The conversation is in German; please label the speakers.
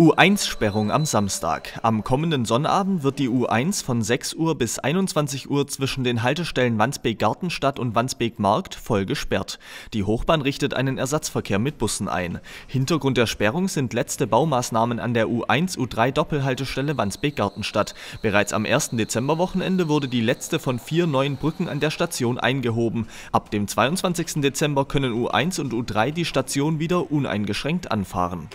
Speaker 1: U1-Sperrung am Samstag. Am kommenden Sonnabend wird die U1 von 6 Uhr bis 21 Uhr zwischen den Haltestellen Wandsbek-Gartenstadt und Wandsbek-Markt voll gesperrt. Die Hochbahn richtet einen Ersatzverkehr mit Bussen ein. Hintergrund der Sperrung sind letzte Baumaßnahmen an der U1-U3-Doppelhaltestelle Wandsbek-Gartenstadt. Bereits am 1. Dezemberwochenende wurde die letzte von vier neuen Brücken an der Station eingehoben. Ab dem 22. Dezember können U1 und U3 die Station wieder uneingeschränkt anfahren.